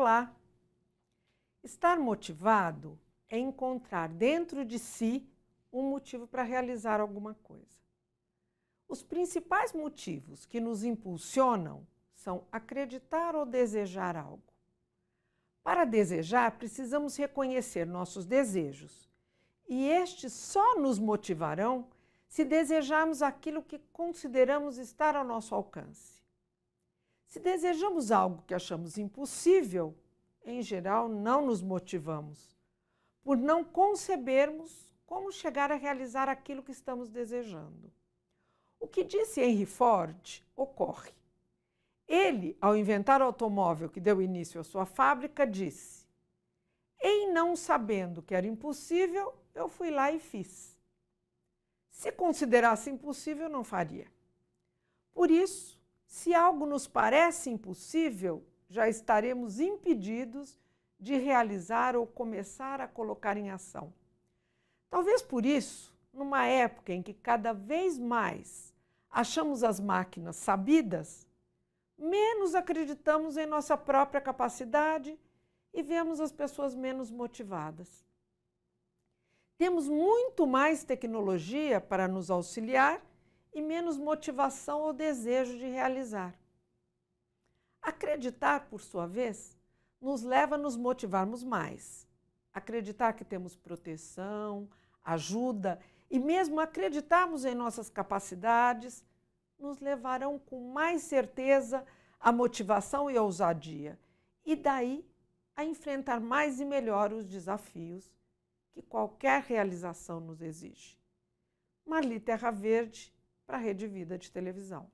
Olá! Estar motivado é encontrar dentro de si um motivo para realizar alguma coisa. Os principais motivos que nos impulsionam são acreditar ou desejar algo. Para desejar, precisamos reconhecer nossos desejos, e estes só nos motivarão se desejarmos aquilo que consideramos estar ao nosso alcance. Se desejamos algo que achamos impossível, em geral não nos motivamos, por não concebermos como chegar a realizar aquilo que estamos desejando. O que disse Henry Ford ocorre. Ele, ao inventar o automóvel que deu início à sua fábrica, disse: Em não sabendo que era impossível, eu fui lá e fiz. Se considerasse impossível, não faria. Por isso, se algo nos parece impossível, já estaremos impedidos de realizar ou começar a colocar em ação. Talvez por isso, numa época em que cada vez mais achamos as máquinas sabidas, menos acreditamos em nossa própria capacidade e vemos as pessoas menos motivadas. Temos muito mais tecnologia para nos auxiliar e menos motivação ou desejo de realizar. Acreditar, por sua vez, nos leva a nos motivarmos mais. Acreditar que temos proteção, ajuda e mesmo acreditarmos em nossas capacidades nos levarão com mais certeza à motivação e ousadia, e daí a enfrentar mais e melhor os desafios que qualquer realização nos exige. Marli Terra Verde para a Rede Vida de televisão.